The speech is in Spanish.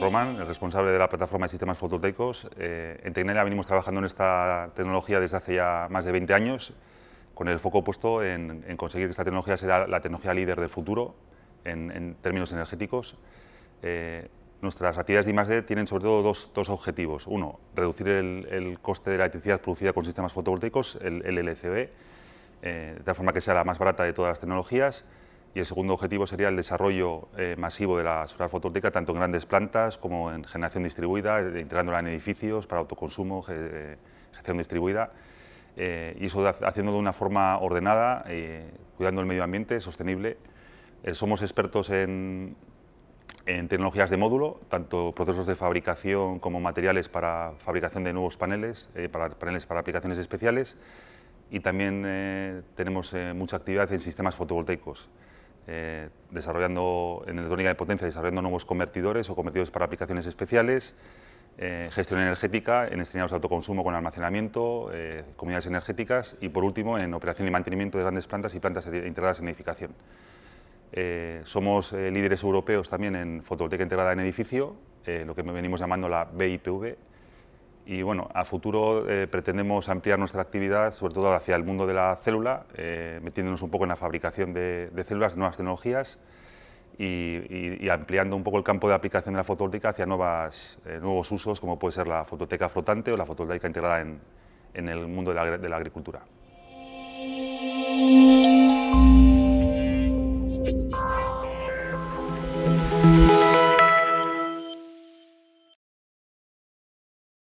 Román, el responsable de la plataforma de sistemas fotovoltaicos. Eh, en Tecnalia venimos trabajando en esta tecnología desde hace ya más de 20 años, con el foco puesto en, conseguir que esta tecnología sea la tecnología líder del futuro en, términos energéticos. Eh, nuestras actividades de I+.D. tienen sobre todo dos, objetivos. Uno, reducir el, coste de la electricidad producida con sistemas fotovoltaicos, el, LCB, eh, de tal forma que sea la más barata de todas las tecnologías y el segundo objetivo sería el desarrollo eh, masivo de la solar fotovoltaica, tanto en grandes plantas como en generación distribuida, eh, integrándola en edificios para autoconsumo, eh, gestión distribuida. y eso haciéndolo de una forma ordenada, cuidando el medio ambiente, sostenible. somos expertos en, tecnologías de módulo, tanto procesos de fabricación como materiales para fabricación de nuevos paneles, para paneles para aplicaciones especiales y también tenemos mucha actividad en sistemas fotovoltaicos. Eh, desarrollando en electrónica de potencia, desarrollando nuevos convertidores o convertidores para aplicaciones especiales, eh, gestión energética, en estrenados de autoconsumo con almacenamiento, eh, comunidades energéticas y, por último, en operación y mantenimiento de grandes plantas y plantas integradas en edificación. somos líderes europeos también en fotovoltaica integrada en edificio, lo que venimos llamando la BIPV, y bueno, a futuro eh, pretendemos ampliar nuestra actividad, sobre todo hacia el mundo de la célula, eh, metiéndonos un poco en la fabricación de, de células, nuevas tecnologías y, ampliando un poco el campo de aplicación de la fotovoltaica hacia eh, nuevos usos, como puede ser la fototeca flotante o la fotovoltaica integrada en, el mundo de la agricultura.